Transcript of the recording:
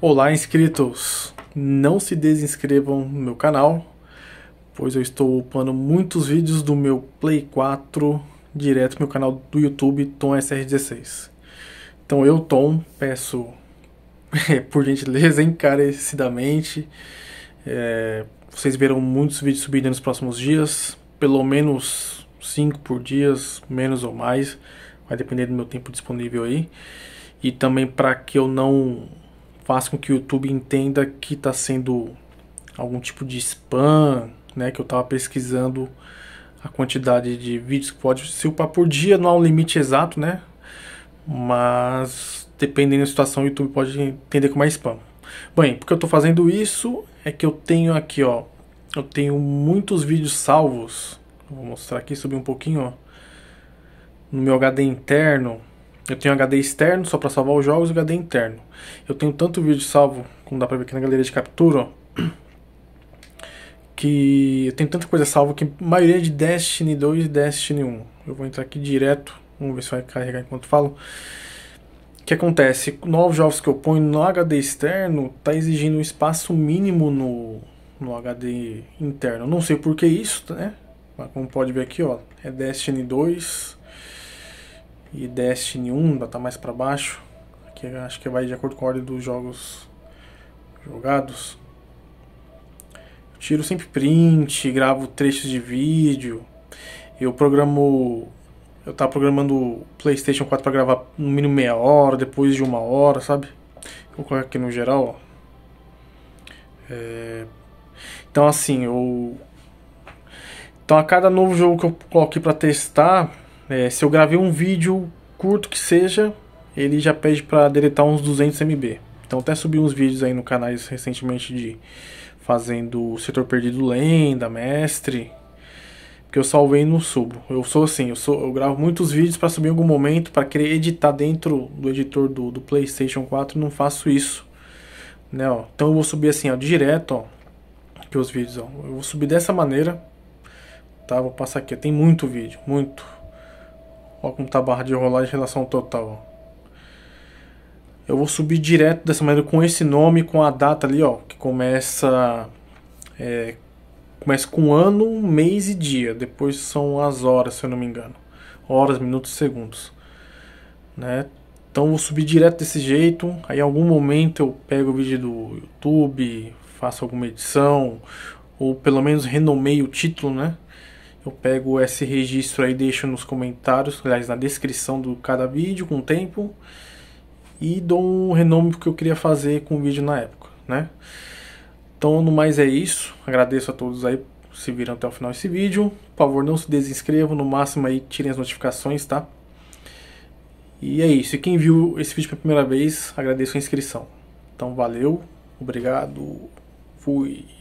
Olá, inscritos! Não se desinscrevam no meu canal, pois eu estou upando muitos vídeos do meu Play 4 direto no meu canal do YouTube Tom SR16. Então eu, Tom, peço é, por gentileza encarecidamente, é, vocês verão muitos vídeos subindo nos próximos dias, pelo menos 5 por dias, menos ou mais, vai depender do meu tempo disponível aí. E também para que eu não faz com que o YouTube entenda que está sendo algum tipo de spam, né? Que eu estava pesquisando a quantidade de vídeos que pode se upar por dia, não há um limite exato, né? Mas dependendo da situação, o YouTube pode entender como é spam. Bem, porque eu estou fazendo isso é que eu tenho aqui, ó, eu tenho muitos vídeos salvos. Vou mostrar aqui, subir um pouquinho, ó, no meu HD interno eu tenho HD externo só para salvar os jogos e HD interno. Eu tenho tanto vídeo salvo, como dá para ver aqui na galeria de captura, ó, que eu tenho tanta coisa salva que a maioria é de Destiny 2 e Destiny 1. Eu vou entrar aqui direto, vamos ver se vai carregar enquanto falo. O que acontece? Novos jogos que eu ponho no HD externo tá exigindo um espaço mínimo no, no HD interno. Não sei por que isso, né? Mas como pode ver aqui, ó, é Destiny 2, e Destiny 1, ainda tá mais para baixo, que é, acho que vai de acordo com a ordem dos jogos jogados. Eu tiro sempre print, gravo trechos de vídeo. Eu programo. Eu tava programando o PlayStation 4 para gravar no mínimo meia hora, depois de uma hora, sabe? Vou colocar aqui no geral, é... Então, assim, eu. Então, a cada novo jogo que eu coloquei para testar, é, se eu gravei um vídeo curto que seja, ele já pede para deletar uns 200 MB. Então até subi uns vídeos aí no canais recentemente de fazendo o Setor Perdido Lenda, Mestre, que eu salvei no subo. Eu sou assim, eu sou eu gravo muitos vídeos para subir em algum momento para querer editar dentro do editor do, do PlayStation 4, não faço isso. Né, ó. Então eu vou subir assim, ó, direto, ó, que os vídeos, ó. Eu vou subir dessa maneira. Tá? Vou passar aqui, tem muito vídeo, muito Olha como tá a barra de rolagem em relação ao total. Eu vou subir direto dessa maneira com esse nome, com a data ali, ó, que começa é, começa com ano, mês e dia. Depois são as horas, se eu não me engano, horas, minutos, segundos, né? Então eu vou subir direto desse jeito. Aí em algum momento eu pego o vídeo do YouTube, faço alguma edição ou pelo menos renomeio o título, né? Eu pego esse registro aí, deixo nos comentários, aliás, na descrição do cada vídeo com o tempo e dou um renome que eu queria fazer com o vídeo na época, né? Então, no mais é isso. Agradeço a todos aí que se viram até o final desse vídeo. Por favor, não se desinscrevam, no máximo aí tirem as notificações, tá? E é isso. E quem viu esse vídeo pela primeira vez, agradeço a inscrição. Então, valeu, obrigado, fui.